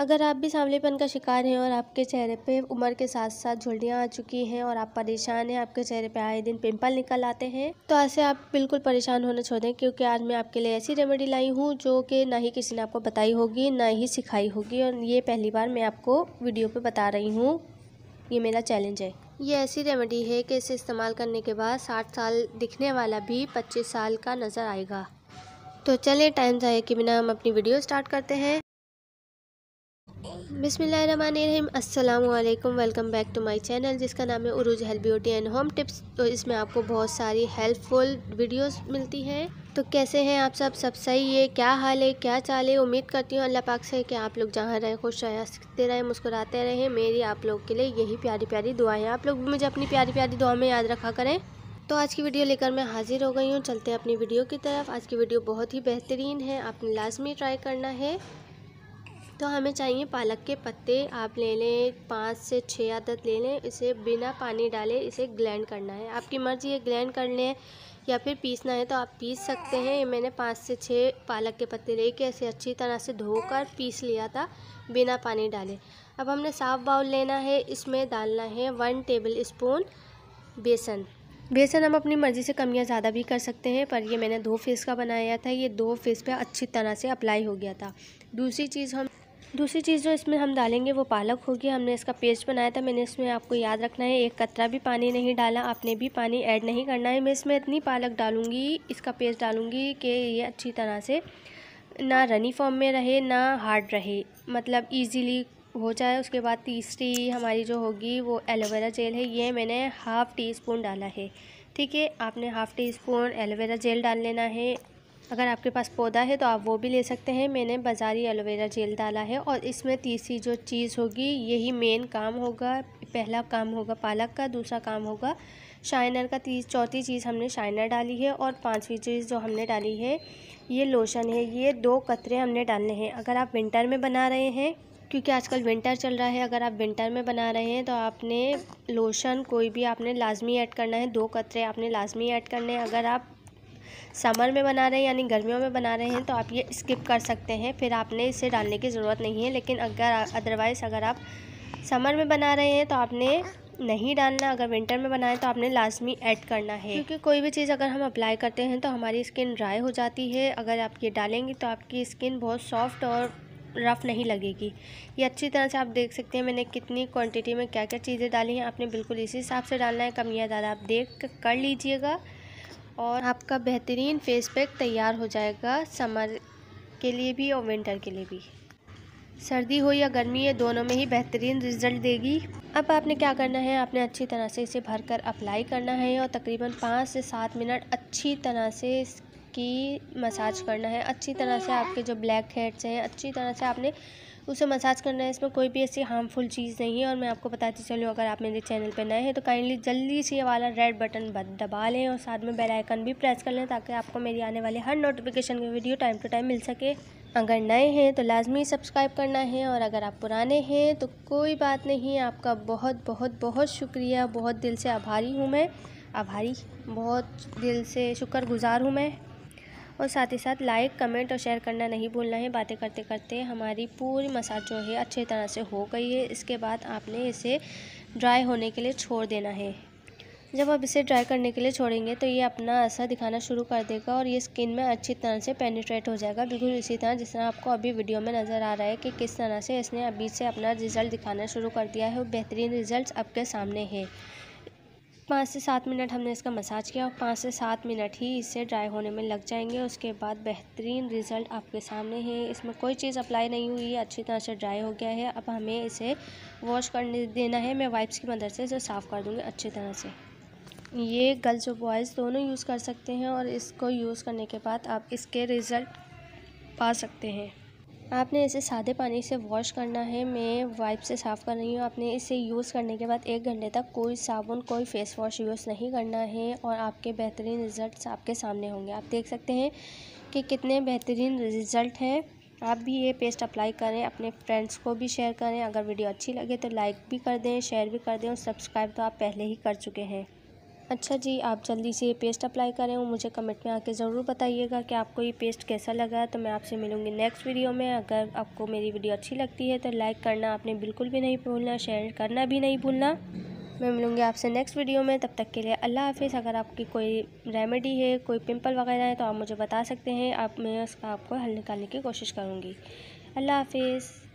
अगर आप भी सांवलेपन का शिकार हैं और आपके चेहरे पे उम्र के साथ साथ झुलियाँ आ चुकी हैं और आप परेशान हैं आपके चेहरे पे आए दिन पिंपल निकल आते हैं तो ऐसे आप बिल्कुल परेशान होना छोड़ दें क्योंकि आज मैं आपके लिए ऐसी रेमेडी लाई हूँ जो कि ना ही किसी ने आपको बताई होगी ना ही सिखाई होगी और ये पहली बार मैं आपको वीडियो पर बता रही हूँ ये मेरा चैलेंज है ये ऐसी रेमेडी है कि इसे इस्तेमाल करने के बाद साठ साल दिखने वाला भी पच्चीस साल का नज़र आएगा तो चलिए टाइम जाए कि बिना हम अपनी वीडियो स्टार्ट करते हैं अस्सलाम वालेकुम welcome back to my channel जिसका नाम है Urooj health beauty and home tips तो इसमें आपको बहुत सारी हेल्पफुल वीडियोस मिलती हैं तो कैसे हैं आप सब सब सही है क्या हाल है क्या चाल है उम्मीद करती हूँ अल्लाह पाक से कि आप लोग जहाँ रहें खुश रहें सीखते रहें मुस्कुराते रहें मेरी आप लोग के लिए यही प्यारी प्यारी है आप लोग भी मुझे अपनी प्यारी प्यारी दुआ में याद रखा करें तो आज की वीडियो लेकर मैं हाजिर हो गई हूँ चलते हैं अपनी वीडियो की तरफ आज की वीडियो बहुत ही बेहतरीन है आपने लाजमी ट्राई करना है तो हमें चाहिए पालक के पत्ते आप ले लें पाँच से छः आदत ले लें इसे बिना पानी डाले इसे ग्लैंड करना है आपकी मर्ज़ी ये ग्लैंड कर लें या फिर पीसना है तो आप पीस सकते हैं ये मैंने पाँच से छः पालक के पत्ते ले के ऐसे अच्छी तरह से धोकर पीस लिया था बिना पानी डाले अब हमने साफ़ बाउल लेना है इसमें डालना है वन टेबल स्पून बेसन बेसन हम अपनी मर्ज़ी से कमियाँ ज़्यादा भी कर सकते हैं पर ये मैंने दो फेस का बनाया था ये दो फेस पे अच्छी तरह से अप्लाई हो गया था दूसरी चीज़ हम दूसरी चीज़ जो इसमें हम डालेंगे वो पालक होगी हमने इसका पेस्ट बनाया था मैंने इसमें आपको याद रखना है एक कतरा भी पानी नहीं डाला आपने भी पानी ऐड नहीं करना है मैं इसमें इतनी पालक डालूंगी इसका पेस्ट डालूंगी कि ये अच्छी तरह से ना रनी फॉर्म में रहे ना हार्ड रहे मतलब ईजीली हो जाए उसके बाद तीसरी हमारी जो होगी वो एलोवेरा जेल है ये मैंने हाफ़ टी स्पून डाला है ठीक है आपने half teaspoon aloe vera gel डाल लेना है अगर आपके पास पौधा है तो आप वो भी ले सकते हैं मैंने बाज़ारी एलोवेरा जेल डाला है और इसमें तीसरी जो चीज़ होगी यही मेन काम होगा पहला काम होगा पालक का दूसरा काम होगा शाइनर का तीस चौथी चीज़ हमने शाइनर डाली है और पांचवी चीज़ जो हमने डाली है ये लोशन है ये दो कतरे हमने डालने हैं अगर आप विंटर में बना रहे हैं क्योंकि आजकल विंटर चल रहा है अगर आप विंटर में बना रहे हैं तो आपने लोशन कोई भी आपने लाजमी ऐड करना है दो कतरे आपने लाजमी ऐड करने हैं अगर आप समर में बना रहे हैं यानी गर्मियों में बना रहे हैं तो आप ये स्किप कर सकते हैं फिर आपने इसे डालने की ज़रूरत नहीं है लेकिन अगर अदरवाइज़ अगर आप समर में बना रहे हैं तो आपने नहीं डालना अगर विंटर में बनाएं तो आपने लाजमी ऐड करना है क्योंकि कोई भी चीज़ अगर हम अप्लाई करते हैं तो हमारी स्किन ड्राई हो जाती है अगर आप ये डालेंगे तो आपकी स्किन बहुत सॉफ्ट और रफ़ नहीं लगेगी ये अच्छी तरह से आप देख सकते हैं मैंने कितनी क्वांटिटी में क्या क्या चीज़ें डाली हैं आपने बिल्कुल इसी हिसाब से डालना है कम या ज़्यादा आप देख कर लीजिएगा और आपका बेहतरीन फेस पैक तैयार हो जाएगा समर के लिए भी और विंटर के लिए भी सर्दी हो या गर्मी ये दोनों में ही बेहतरीन रिजल्ट देगी अब आपने क्या करना है आपने अच्छी तरह से इसे भरकर अप्लाई करना है और तकरीबन पाँच से सात मिनट अच्छी तरह से इसकी मसाज करना है अच्छी तरह से आपके जो ब्लैक हेड्स हैं अच्छी तरह से आपने उसे मसाज करना है इसमें कोई भी ऐसी हार्मफुल चीज़ नहीं है और मैं आपको बताती चलूँ अगर आप मेरे चैनल पर नए हैं तो काइंडली जल्दी से ये वाला रेड बटन दबा लें और साथ में बेल आइकन भी प्रेस कर लें ताकि आपको मेरी आने वाली हर नोटिफिकेशन की वीडियो टाइम टू टाइम मिल सके अगर नए हैं तो लाजमी सब्सक्राइब करना है और अगर आप पुराने हैं तो कोई बात नहीं आपका बहुत बहुत बहुत शुक्रिया बहुत दिल से आभारी हूँ मैं आभारी बहुत दिल से शुक्रगुजार हूँ मैं और साथ ही साथ लाइक कमेंट और शेयर करना नहीं भूलना है बातें करते करते हमारी पूरी मसाज जो है अच्छी तरह से हो गई है इसके बाद आपने इसे ड्राई होने के लिए छोड़ देना है जब आप इसे ड्राई करने के लिए छोड़ेंगे तो ये अपना असर दिखाना शुरू कर देगा और ये स्किन में अच्छी तरह से पेनिट्रेट हो जाएगा बिल्कुल इसी तरह जिस तरह आपको अभी वीडियो में नज़र आ रहा है कि किस तरह से इसने अभी से अपना रिज़ल्ट दिखाना शुरू कर दिया है और बेहतरीन रिज़ल्ट आपके सामने है पाँच से सात मिनट हमने इसका मसाज किया और पाँच से सात मिनट ही इसे ड्राई होने में लग जाएंगे उसके बाद बेहतरीन रिज़ल्ट आपके सामने है इसमें कोई चीज़ अप्लाई नहीं हुई है अच्छी तरह से ड्राई हो गया है अब हमें इसे वॉश करने देना है मैं वाइप्स की मदद से इसे साफ़ कर दूँगी अच्छी तरह से ये गर्ल्स और बॉयज़ दोनों यूज़ कर सकते हैं और इसको यूज़ करने के बाद आप इसके रिज़ल्ट पा सकते हैं आपने इसे सादे पानी से वॉश करना है मैं वाइप से साफ़ कर रही हूँ आपने इसे यूज़ करने के बाद एक घंटे तक कोई साबुन कोई फेस वॉश यूज़ नहीं करना है और आपके बेहतरीन रिज़ल्ट आपके सामने होंगे आप देख सकते हैं कि कितने बेहतरीन रिज़ल्ट हैं आप भी ये पेस्ट अप्लाई करें अपने फ्रेंड्स को भी शेयर करें अगर वीडियो अच्छी लगे तो लाइक भी कर दें शेयर भी कर दें और सब्सक्राइब तो आप पहले ही कर चुके हैं अच्छा जी आप जल्दी से ये पेस्ट अप्लाई करें और मुझे कमेंट में आके ज़रूर बताइएगा कि आपको ये पेस्ट कैसा लगा तो मैं आपसे मिलूँगी नेक्स्ट वीडियो में अगर आपको मेरी वीडियो अच्छी लगती है तो लाइक करना आपने बिल्कुल भी नहीं भूलना शेयर करना भी नहीं भूलना मैं मिलूँगी आपसे नेक्स्ट वीडियो में तब तक के लिए अल्लाह हाफिज़ अगर आपकी कोई रेमेडी है कोई पिंपल वगैरह है तो आप मुझे बता सकते हैं आप मैं उसका आपको हल निकालने की कोशिश करूँगी अल्लाह हाफिज़